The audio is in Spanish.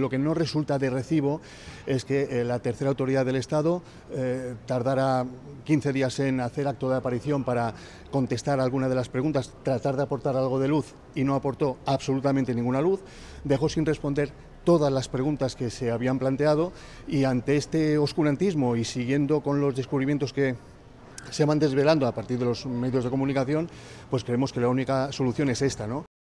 Lo que no resulta de recibo es que eh, la tercera autoridad del Estado eh, tardara 15 días en hacer acto de aparición para contestar alguna de las preguntas, tratar de aportar algo de luz y no aportó absolutamente ninguna luz, dejó sin responder todas las preguntas que se habían planteado y ante este oscurantismo y siguiendo con los descubrimientos que se van desvelando a partir de los medios de comunicación, pues creemos que la única solución es esta, ¿no?